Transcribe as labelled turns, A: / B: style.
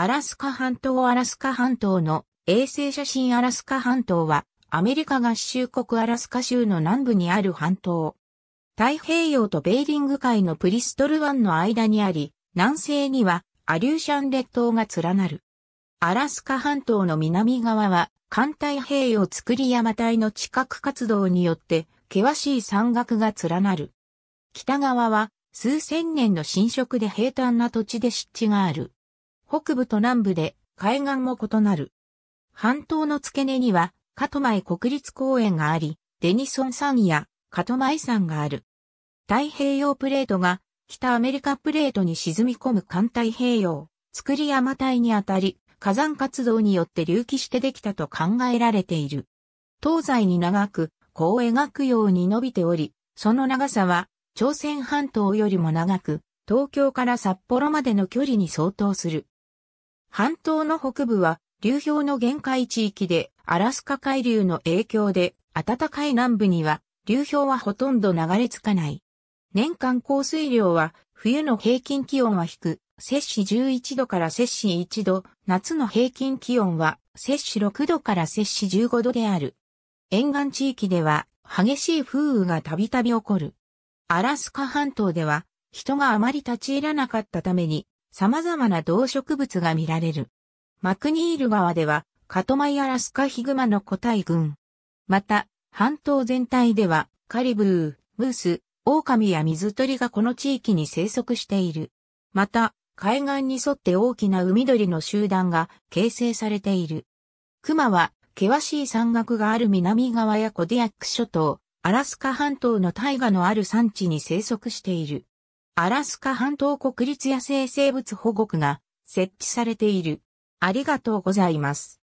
A: アラスカ半島アラスカ半島の衛星写真アラスカ半島はアメリカ合衆国アラスカ州の南部にある半島。太平洋とベーリング海のプリストル湾の間にあり、南西にはアリューシャン列島が連なる。アラスカ半島の南側は環太平洋造り山帯の地殻活動によって険しい山岳が連なる。北側は数千年の侵食で平坦な土地で湿地がある。北部と南部で海岸も異なる。半島の付け根には、カトマイ国立公園があり、デニソン山やカトマイ山がある。太平洋プレートが北アメリカプレートに沈み込む環太平洋、作り山帯にあたり、火山活動によって隆起してできたと考えられている。東西に長く、こう描くように伸びており、その長さは、朝鮮半島よりも長く、東京から札幌までの距離に相当する。半島の北部は流氷の限界地域でアラスカ海流の影響で暖かい南部には流氷はほとんど流れ着かない。年間降水量は冬の平均気温は低、く、摂氏11度から摂氏1度、夏の平均気温は摂氏6度から摂氏15度である。沿岸地域では激しい風雨がたびたび起こる。アラスカ半島では人があまり立ち入らなかったために様々な動植物が見られる。マクニール川では、カトマイアラスカヒグマの個体群。また、半島全体では、カリブー、ムース、狼や水鳥がこの地域に生息している。また、海岸に沿って大きな海鳥の集団が形成されている。熊は、険しい山岳がある南側やコディアック諸島、アラスカ半島の大河のある山地に生息している。アラスカ半島国立野生生物保護区が設置されている。ありがとうございます。